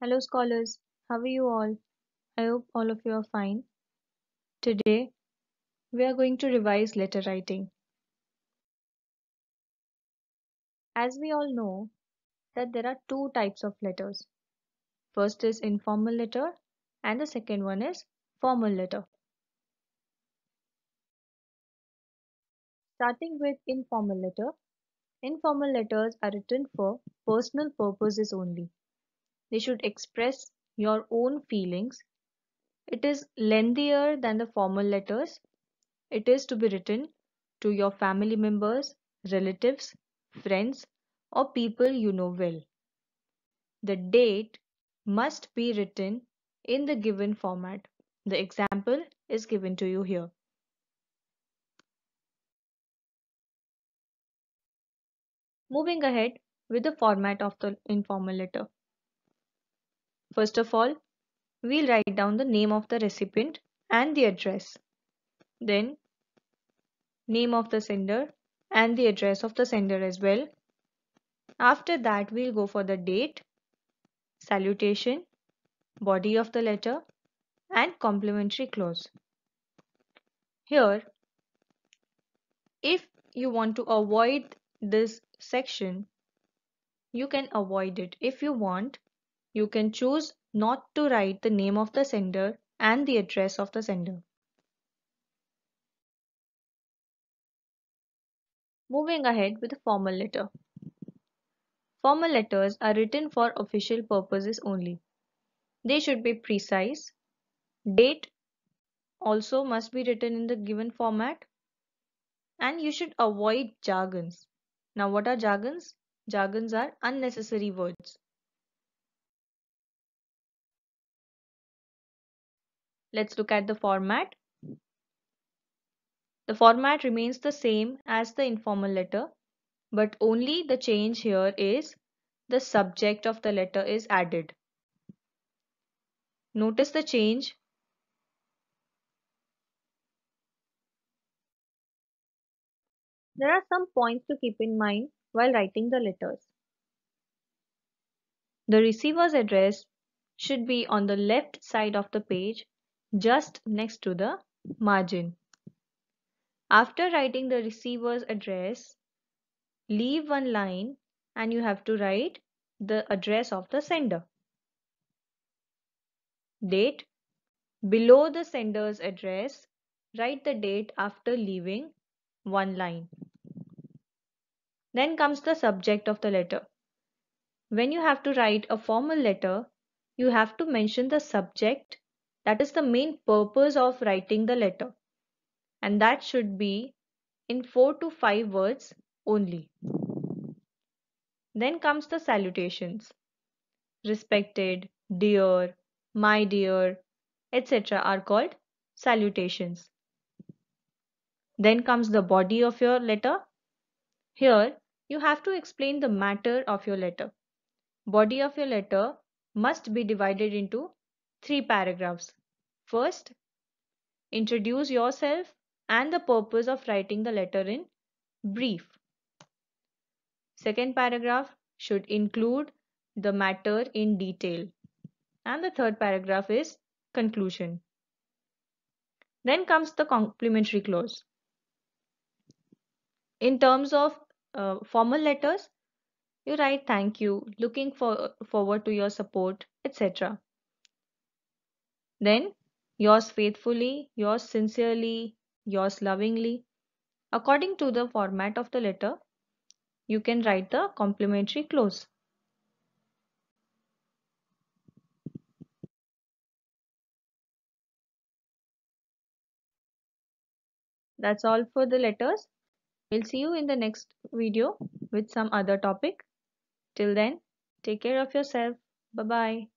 Hello scholars, how are you all? I hope all of you are fine. Today, we are going to revise letter writing. As we all know that there are two types of letters. First is informal letter and the second one is formal letter. Starting with informal letter. Informal letters are written for personal purposes only. They should express your own feelings. It is lengthier than the formal letters. It is to be written to your family members, relatives, friends, or people you know well. The date must be written in the given format. The example is given to you here. Moving ahead with the format of the informal letter. First of all, we'll write down the name of the recipient and the address. Then name of the sender and the address of the sender as well. After that, we'll go for the date, salutation, body of the letter and complementary clause. Here, if you want to avoid this section, you can avoid it. If you want, you can choose not to write the name of the sender and the address of the sender. Moving ahead with the formal letter. Formal letters are written for official purposes only. They should be precise. Date also must be written in the given format. And you should avoid jargons. Now what are jargons? Jargons are unnecessary words. Let's look at the format. The format remains the same as the informal letter, but only the change here is the subject of the letter is added. Notice the change. There are some points to keep in mind while writing the letters. The receiver's address should be on the left side of the page just next to the margin. After writing the receiver's address, leave one line and you have to write the address of the sender. Date. Below the sender's address, write the date after leaving one line. Then comes the subject of the letter. When you have to write a formal letter, you have to mention the subject that is the main purpose of writing the letter. And that should be in 4 to 5 words only. Then comes the salutations. Respected, dear, my dear, etc. are called salutations. Then comes the body of your letter. Here, you have to explain the matter of your letter. Body of your letter must be divided into three paragraphs First, introduce yourself and the purpose of writing the letter in brief. Second paragraph should include the matter in detail. And the third paragraph is conclusion. Then comes the complementary clause. In terms of uh, formal letters, you write thank you, looking for, forward to your support, etc. Then yours faithfully, yours sincerely, yours lovingly. According to the format of the letter, you can write the complimentary clause. That's all for the letters. We'll see you in the next video with some other topic. Till then, take care of yourself. Bye-bye.